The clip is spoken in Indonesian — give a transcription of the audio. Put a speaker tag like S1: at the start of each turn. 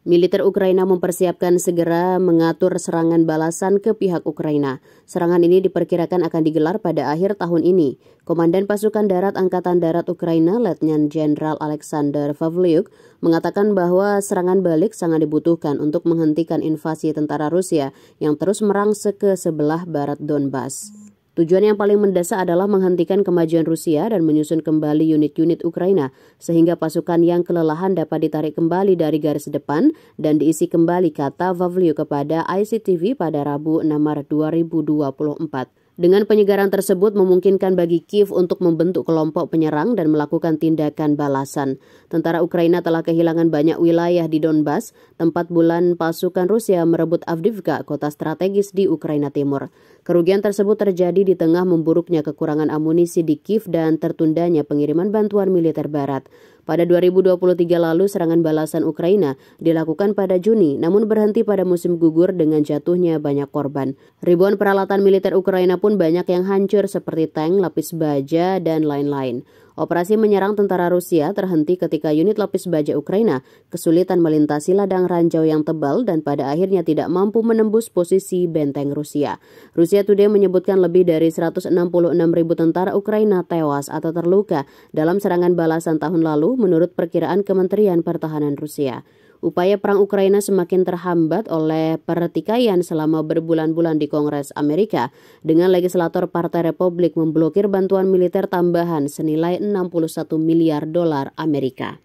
S1: Militer Ukraina mempersiapkan segera mengatur serangan balasan ke pihak Ukraina. Serangan ini diperkirakan akan digelar pada akhir tahun ini. Komandan Pasukan Darat Angkatan Darat Ukraina, Letnan Jenderal Alexander Pavlyuk, mengatakan bahwa serangan balik sangat dibutuhkan untuk menghentikan invasi tentara Rusia yang terus merangsek ke sebelah barat Donbas. Tujuan yang paling mendasar adalah menghentikan kemajuan Rusia dan menyusun kembali unit-unit Ukraina sehingga pasukan yang kelelahan dapat ditarik kembali dari garis depan dan diisi kembali kata Vavlio kepada ICTV pada Rabu 6 Maret 2024. Dengan penyegaran tersebut memungkinkan bagi Kiev untuk membentuk kelompok penyerang dan melakukan tindakan balasan. Tentara Ukraina telah kehilangan banyak wilayah di Donbas, tempat bulan pasukan Rusia merebut Avdiivka, kota strategis di Ukraina Timur. Kerugian tersebut terjadi di tengah memburuknya kekurangan amunisi di Kiev dan tertundanya pengiriman bantuan militer barat. Pada 2023 lalu, serangan balasan Ukraina dilakukan pada Juni, namun berhenti pada musim gugur dengan jatuhnya banyak korban. Ribuan peralatan militer Ukraina pun banyak yang hancur seperti tank, lapis baja, dan lain-lain. Operasi menyerang tentara Rusia terhenti ketika unit lapis baja Ukraina kesulitan melintasi ladang ranjau yang tebal dan pada akhirnya tidak mampu menembus posisi benteng Rusia. Rusia Today menyebutkan lebih dari 166 ribu tentara Ukraina tewas atau terluka dalam serangan balasan tahun lalu menurut perkiraan Kementerian Pertahanan Rusia. Upaya perang Ukraina semakin terhambat oleh pertikaian selama berbulan-bulan di Kongres Amerika dengan legislator Partai Republik memblokir bantuan militer tambahan senilai 61 miliar dolar Amerika.